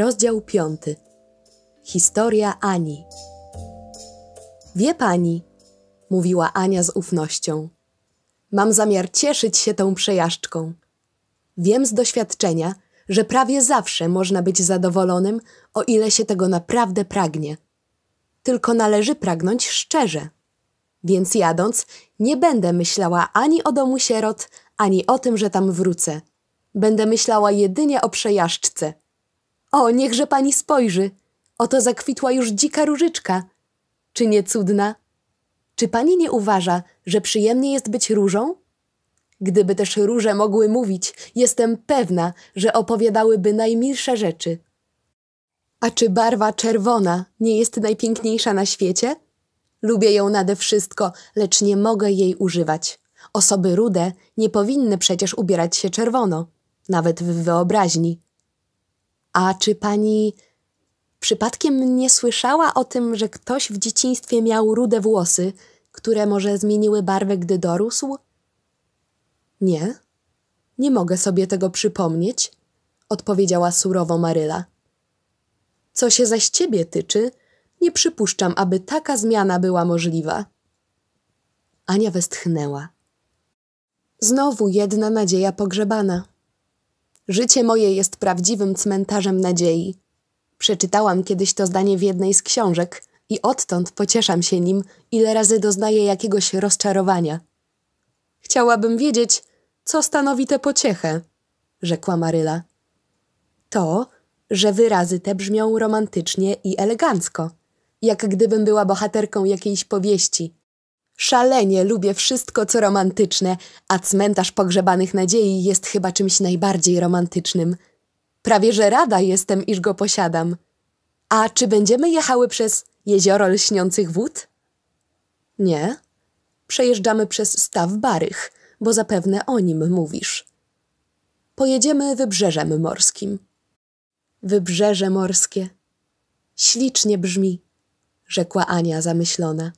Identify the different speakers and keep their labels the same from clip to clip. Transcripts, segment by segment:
Speaker 1: Rozdział 5. Historia Ani. Wie pani, mówiła Ania z ufnością. Mam zamiar cieszyć się tą przejażdżką. Wiem z doświadczenia, że prawie zawsze można być zadowolonym, o ile się tego naprawdę pragnie. Tylko należy pragnąć szczerze. Więc jadąc, nie będę myślała ani o domu sierot, ani o tym, że tam wrócę. Będę myślała jedynie o przejażdżce – o, niechże pani spojrzy! Oto zakwitła już dzika różyczka. Czy nie cudna? Czy pani nie uważa, że przyjemnie jest być różą? Gdyby też róże mogły mówić, jestem pewna, że opowiadałyby najmilsze rzeczy. A czy barwa czerwona nie jest najpiękniejsza na świecie? Lubię ją nade wszystko, lecz nie mogę jej używać. Osoby rude nie powinny przecież ubierać się czerwono, nawet w wyobraźni. A czy pani przypadkiem nie słyszała o tym, że ktoś w dzieciństwie miał rude włosy, które może zmieniły barwę, gdy dorósł? Nie, nie mogę sobie tego przypomnieć, odpowiedziała surowo Maryla. Co się zaś ciebie tyczy, nie przypuszczam, aby taka zmiana była możliwa. Ania westchnęła. Znowu jedna nadzieja pogrzebana. Życie moje jest prawdziwym cmentarzem nadziei. Przeczytałam kiedyś to zdanie w jednej z książek i odtąd pocieszam się nim, ile razy doznaję jakiegoś rozczarowania. Chciałabym wiedzieć, co stanowi tę pociechę, rzekła Maryla. To, że wyrazy te brzmią romantycznie i elegancko, jak gdybym była bohaterką jakiejś powieści – Szalenie lubię wszystko, co romantyczne, a cmentarz pogrzebanych nadziei jest chyba czymś najbardziej romantycznym. Prawie że rada jestem, iż go posiadam. A czy będziemy jechały przez jezioro lśniących wód? Nie. Przejeżdżamy przez staw Barych, bo zapewne o nim mówisz. Pojedziemy wybrzeżem morskim. Wybrzeże morskie. Ślicznie brzmi, rzekła Ania zamyślona.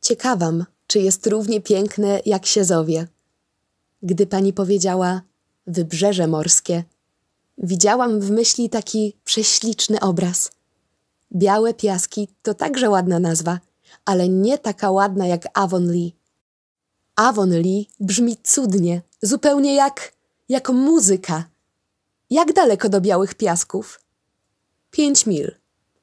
Speaker 1: Ciekawam, czy jest równie piękne jak zowie. Gdy pani powiedziała wybrzeże morskie, widziałam w myśli taki prześliczny obraz. Białe piaski to także ładna nazwa, ale nie taka ładna jak Avonlea. Avonlea brzmi cudnie, zupełnie jak, jak muzyka. Jak daleko do białych piasków? Pięć mil.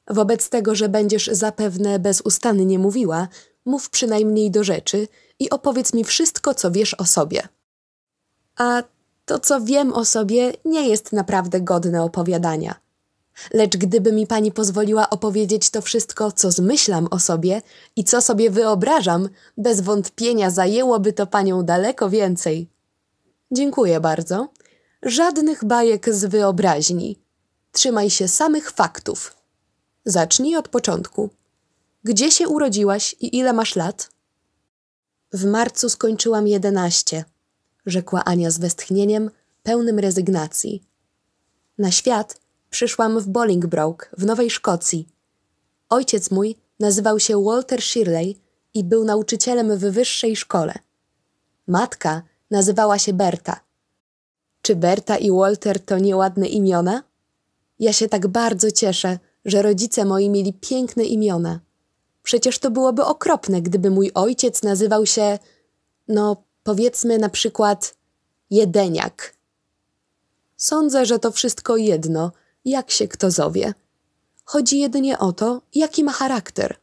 Speaker 1: Wobec tego, że będziesz zapewne bezustannie mówiła, mów przynajmniej do rzeczy i opowiedz mi wszystko, co wiesz o sobie. A to, co wiem o sobie, nie jest naprawdę godne opowiadania. Lecz gdyby mi pani pozwoliła opowiedzieć to wszystko, co zmyślam o sobie i co sobie wyobrażam, bez wątpienia zajęłoby to panią daleko więcej. Dziękuję bardzo. Żadnych bajek z wyobraźni. Trzymaj się samych faktów. Zacznij od początku. Gdzie się urodziłaś i ile masz lat? W marcu skończyłam jedenaście, rzekła Ania z westchnieniem, pełnym rezygnacji. Na świat przyszłam w Bolingbroke, w Nowej Szkocji. Ojciec mój nazywał się Walter Shirley i był nauczycielem w wyższej szkole. Matka nazywała się Berta. Czy Berta i Walter to nieładne imiona? Ja się tak bardzo cieszę, że rodzice moi mieli piękne imiona. Przecież to byłoby okropne, gdyby mój ojciec nazywał się, no powiedzmy na przykład, Jedeniak. Sądzę, że to wszystko jedno, jak się kto zowie. Chodzi jedynie o to, jaki ma charakter.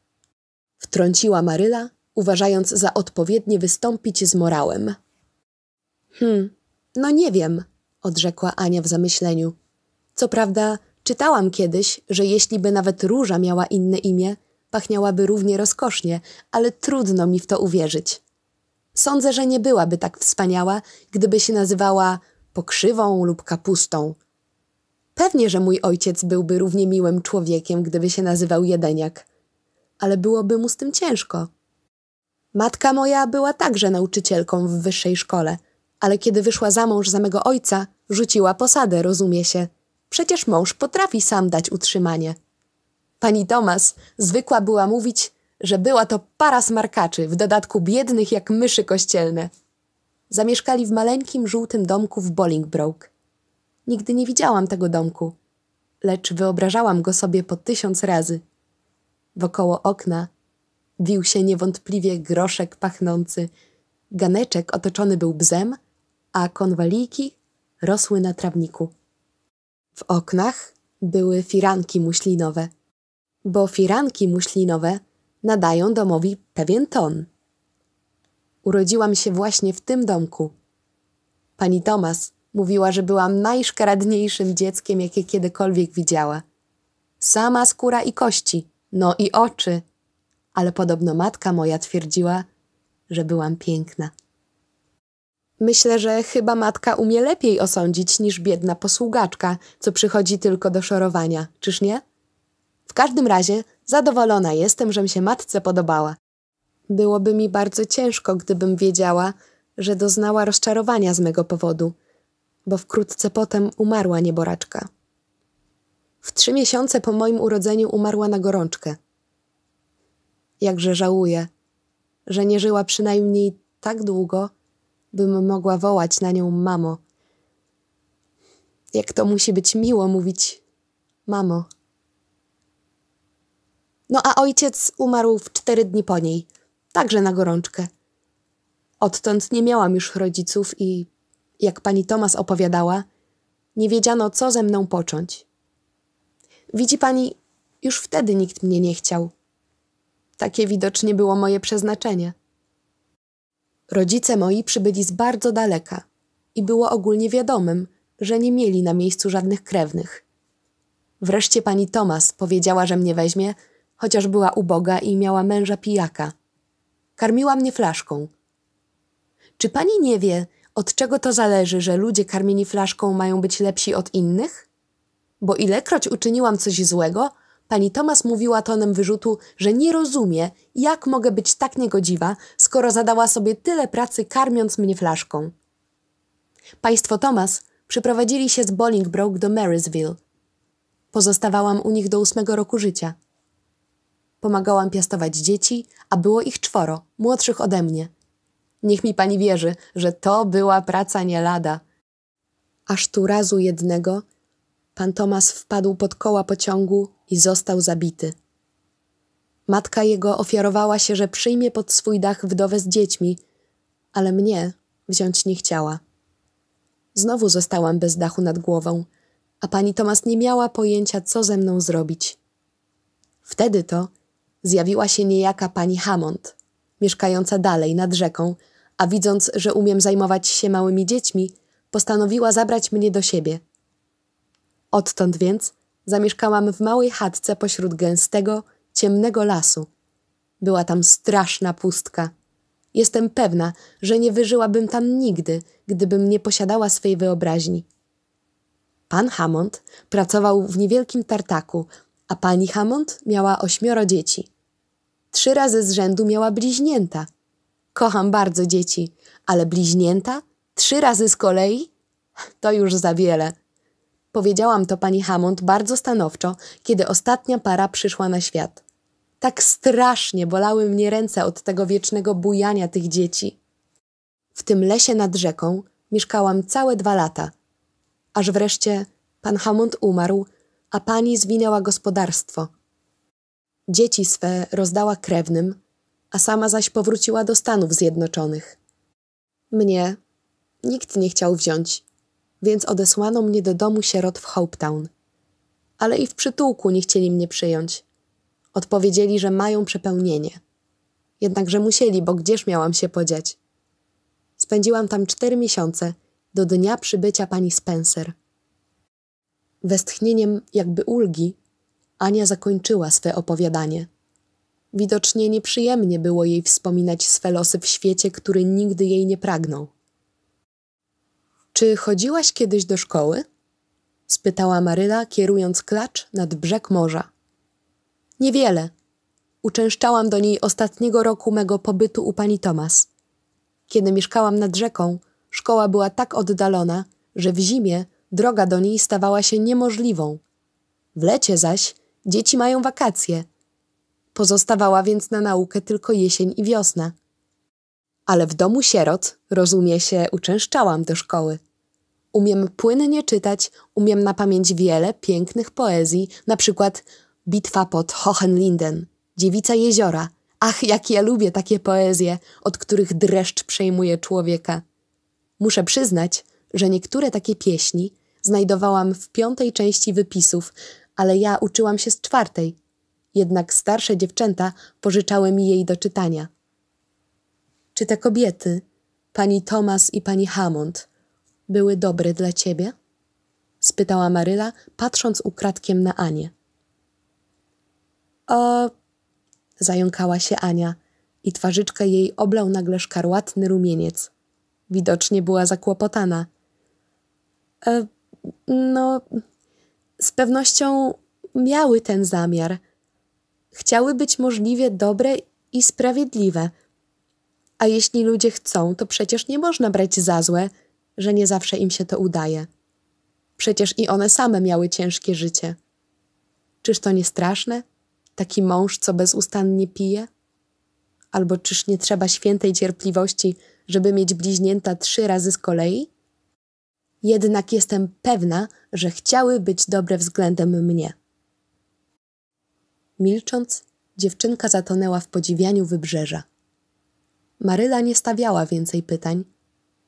Speaker 1: Wtrąciła Maryla, uważając za odpowiednie wystąpić z morałem. Hm, no nie wiem, odrzekła Ania w zamyśleniu. Co prawda, czytałam kiedyś, że jeśli by nawet róża miała inne imię, pachniałaby równie rozkosznie, ale trudno mi w to uwierzyć. Sądzę, że nie byłaby tak wspaniała, gdyby się nazywała pokrzywą lub kapustą. Pewnie, że mój ojciec byłby równie miłym człowiekiem, gdyby się nazywał Jedeniak, ale byłoby mu z tym ciężko. Matka moja była także nauczycielką w wyższej szkole, ale kiedy wyszła za mąż za mego ojca, rzuciła posadę, rozumie się. Przecież mąż potrafi sam dać utrzymanie. Pani Tomas zwykła była mówić, że była to para smarkaczy, w dodatku biednych jak myszy kościelne. Zamieszkali w maleńkim żółtym domku w Bolingbroke. Nigdy nie widziałam tego domku, lecz wyobrażałam go sobie po tysiąc razy. Wokoło okna wił się niewątpliwie groszek pachnący. Ganeczek otoczony był bzem, a konwaliki rosły na trawniku. W oknach były firanki muślinowe – bo firanki muślinowe nadają domowi pewien ton. Urodziłam się właśnie w tym domku. Pani Tomas mówiła, że byłam najszkaradniejszym dzieckiem, jakie kiedykolwiek widziała. Sama skóra i kości, no i oczy. Ale podobno matka moja twierdziła, że byłam piękna. Myślę, że chyba matka umie lepiej osądzić niż biedna posługaczka, co przychodzi tylko do szorowania, czyż nie? W każdym razie zadowolona jestem, żem się matce podobała. Byłoby mi bardzo ciężko, gdybym wiedziała, że doznała rozczarowania z mego powodu, bo wkrótce potem umarła nieboraczka. W trzy miesiące po moim urodzeniu umarła na gorączkę. Jakże żałuję, że nie żyła przynajmniej tak długo, bym mogła wołać na nią mamo. Jak to musi być miło mówić mamo. No a ojciec umarł w cztery dni po niej, także na gorączkę. Odtąd nie miałam już rodziców i, jak pani Tomas opowiadała, nie wiedziano, co ze mną począć. Widzi pani, już wtedy nikt mnie nie chciał. Takie widocznie było moje przeznaczenie. Rodzice moi przybyli z bardzo daleka i było ogólnie wiadomym, że nie mieli na miejscu żadnych krewnych. Wreszcie pani Tomas powiedziała, że mnie weźmie – chociaż była uboga i miała męża pijaka. Karmiła mnie flaszką. Czy pani nie wie, od czego to zależy, że ludzie karmieni flaszką mają być lepsi od innych? Bo ilekroć uczyniłam coś złego, pani Tomas mówiła tonem wyrzutu, że nie rozumie, jak mogę być tak niegodziwa, skoro zadała sobie tyle pracy karmiąc mnie flaszką. Państwo Tomas przyprowadzili się z Bolingbroke do Marysville. Pozostawałam u nich do ósmego roku życia. Pomagałam piastować dzieci, a było ich czworo, młodszych ode mnie. Niech mi pani wierzy, że to była praca nie lada. Aż tu razu jednego pan Tomas wpadł pod koła pociągu i został zabity. Matka jego ofiarowała się, że przyjmie pod swój dach wdowę z dziećmi, ale mnie wziąć nie chciała. Znowu zostałam bez dachu nad głową, a pani Tomas nie miała pojęcia, co ze mną zrobić. Wtedy to zjawiła się niejaka pani Hammond, mieszkająca dalej nad rzeką, a widząc, że umiem zajmować się małymi dziećmi, postanowiła zabrać mnie do siebie. Odtąd więc zamieszkałam w małej chatce pośród gęstego, ciemnego lasu. Była tam straszna pustka. Jestem pewna, że nie wyżyłabym tam nigdy, gdybym nie posiadała swej wyobraźni. Pan Hammond pracował w niewielkim tartaku, a pani Hammond miała ośmioro dzieci. Trzy razy z rzędu miała bliźnięta. Kocham bardzo dzieci, ale bliźnięta? Trzy razy z kolei? To już za wiele. Powiedziałam to pani Hammond bardzo stanowczo, kiedy ostatnia para przyszła na świat. Tak strasznie bolały mnie ręce od tego wiecznego bujania tych dzieci. W tym lesie nad rzeką mieszkałam całe dwa lata. Aż wreszcie pan Hammond umarł, a pani zwinęła gospodarstwo – Dzieci swe rozdała krewnym, a sama zaś powróciła do Stanów Zjednoczonych. Mnie nikt nie chciał wziąć, więc odesłano mnie do domu sierot w Hopetown. Ale i w przytułku nie chcieli mnie przyjąć. Odpowiedzieli, że mają przepełnienie. Jednakże musieli, bo gdzież miałam się podziać? Spędziłam tam cztery miesiące do dnia przybycia pani Spencer. Westchnieniem jakby ulgi Ania zakończyła swe opowiadanie. Widocznie nieprzyjemnie było jej wspominać swe losy w świecie, który nigdy jej nie pragnął. Czy chodziłaś kiedyś do szkoły? spytała Maryla, kierując klacz nad brzeg morza. Niewiele. Uczęszczałam do niej ostatniego roku mego pobytu u pani Tomas. Kiedy mieszkałam nad rzeką, szkoła była tak oddalona, że w zimie droga do niej stawała się niemożliwą. W lecie zaś Dzieci mają wakacje. Pozostawała więc na naukę tylko jesień i wiosna. Ale w domu sierot, rozumie się, uczęszczałam do szkoły. Umiem płynnie czytać, umiem na pamięć wiele pięknych poezji, na przykład Bitwa pod Hohenlinden, Dziewica Jeziora. Ach, jak ja lubię takie poezje, od których dreszcz przejmuje człowieka. Muszę przyznać, że niektóre takie pieśni znajdowałam w piątej części wypisów ale ja uczyłam się z czwartej. Jednak starsze dziewczęta pożyczały mi jej do czytania. Czy te kobiety, pani Thomas i pani Hammond, były dobre dla ciebie? spytała Maryla, patrząc ukradkiem na Anię. O, zająkała się Ania i twarzyczkę jej oblał nagle szkarłatny rumieniec. Widocznie była zakłopotana. E, no, z pewnością miały ten zamiar. Chciały być możliwie dobre i sprawiedliwe. A jeśli ludzie chcą, to przecież nie można brać za złe, że nie zawsze im się to udaje. Przecież i one same miały ciężkie życie. Czyż to nie straszne? Taki mąż, co bezustannie pije? Albo czyż nie trzeba świętej cierpliwości, żeby mieć bliźnięta trzy razy z kolei? jednak jestem pewna, że chciały być dobre względem mnie. Milcząc, dziewczynka zatonęła w podziwianiu wybrzeża. Maryla nie stawiała więcej pytań.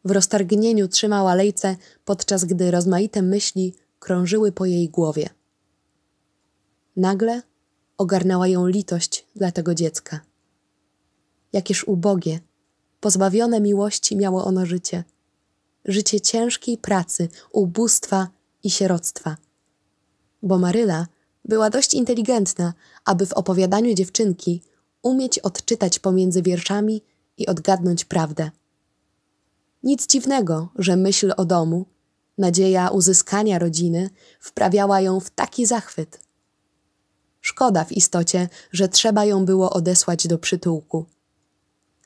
Speaker 1: W roztargnieniu trzymała lejce, podczas gdy rozmaite myśli krążyły po jej głowie. Nagle ogarnęła ją litość dla tego dziecka. Jakież ubogie, pozbawione miłości miało ono życie – życie ciężkiej pracy, ubóstwa i sieroctwa. Bo Maryla była dość inteligentna, aby w opowiadaniu dziewczynki umieć odczytać pomiędzy wierszami i odgadnąć prawdę. Nic dziwnego, że myśl o domu, nadzieja uzyskania rodziny wprawiała ją w taki zachwyt. Szkoda w istocie, że trzeba ją było odesłać do przytułku.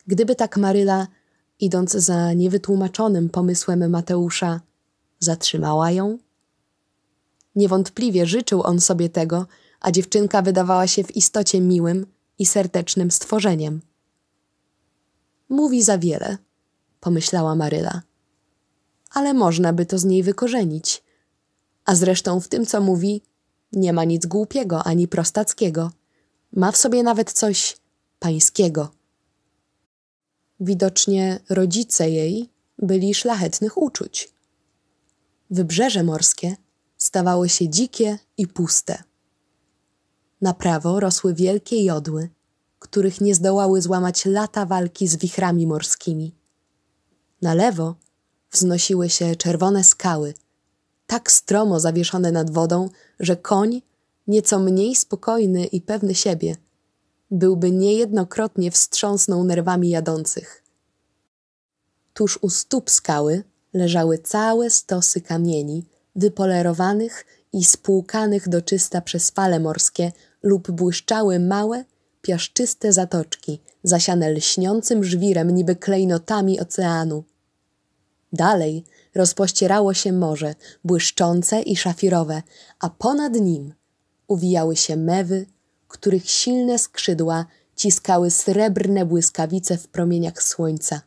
Speaker 1: Gdyby tak Maryla idąc za niewytłumaczonym pomysłem Mateusza, zatrzymała ją? Niewątpliwie życzył on sobie tego, a dziewczynka wydawała się w istocie miłym i serdecznym stworzeniem. Mówi za wiele, pomyślała Maryla. Ale można by to z niej wykorzenić. A zresztą w tym, co mówi, nie ma nic głupiego ani prostackiego. Ma w sobie nawet coś pańskiego. Widocznie rodzice jej byli szlachetnych uczuć. Wybrzeże morskie stawało się dzikie i puste. Na prawo rosły wielkie jodły, których nie zdołały złamać lata walki z wichrami morskimi. Na lewo wznosiły się czerwone skały, tak stromo zawieszone nad wodą, że koń, nieco mniej spokojny i pewny siebie, byłby niejednokrotnie wstrząsnął nerwami jadących. Tuż u stóp skały leżały całe stosy kamieni, wypolerowanych i spłukanych do czysta przez fale morskie lub błyszczały małe, piaszczyste zatoczki, zasiane lśniącym żwirem niby klejnotami oceanu. Dalej rozpościerało się morze, błyszczące i szafirowe, a ponad nim uwijały się mewy, których silne skrzydła ciskały srebrne błyskawice w promieniach słońca.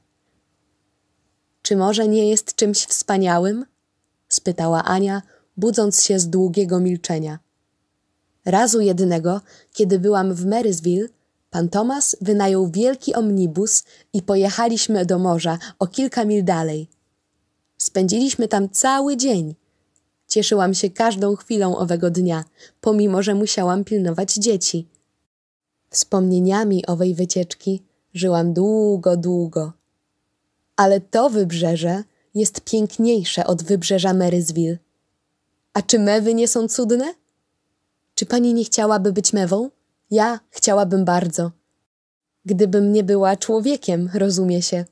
Speaker 1: Czy może nie jest czymś wspaniałym? spytała Ania, budząc się z długiego milczenia. Razu jednego, kiedy byłam w Marysville, pan Tomas wynajął wielki omnibus i pojechaliśmy do morza o kilka mil dalej. Spędziliśmy tam cały dzień Cieszyłam się każdą chwilą owego dnia, pomimo że musiałam pilnować dzieci. Wspomnieniami owej wycieczki żyłam długo, długo. Ale to wybrzeże jest piękniejsze od wybrzeża Marysville. A czy mewy nie są cudne? Czy pani nie chciałaby być mewą? Ja chciałabym bardzo. Gdybym nie była człowiekiem, rozumie się.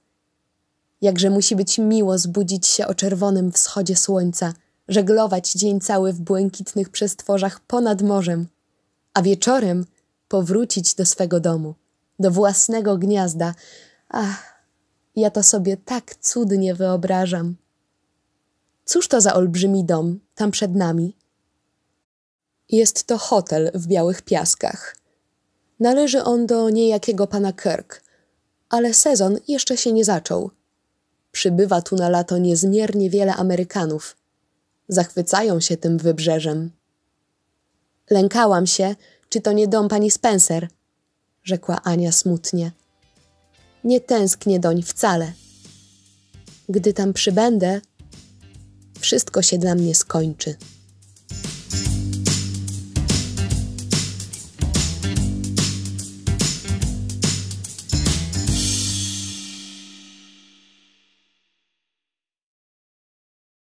Speaker 1: Jakże musi być miło zbudzić się o czerwonym wschodzie słońca – żeglować dzień cały w błękitnych przestworzach ponad morzem, a wieczorem powrócić do swego domu, do własnego gniazda. Ach, ja to sobie tak cudnie wyobrażam. Cóż to za olbrzymi dom tam przed nami? Jest to hotel w Białych Piaskach. Należy on do niejakiego pana Kirk, ale sezon jeszcze się nie zaczął. Przybywa tu na lato niezmiernie wiele Amerykanów, zachwycają się tym wybrzeżem. Lękałam się, czy to nie dom pani Spencer, rzekła Ania smutnie. Nie tęsknię doń wcale. Gdy tam przybędę, wszystko się dla mnie skończy.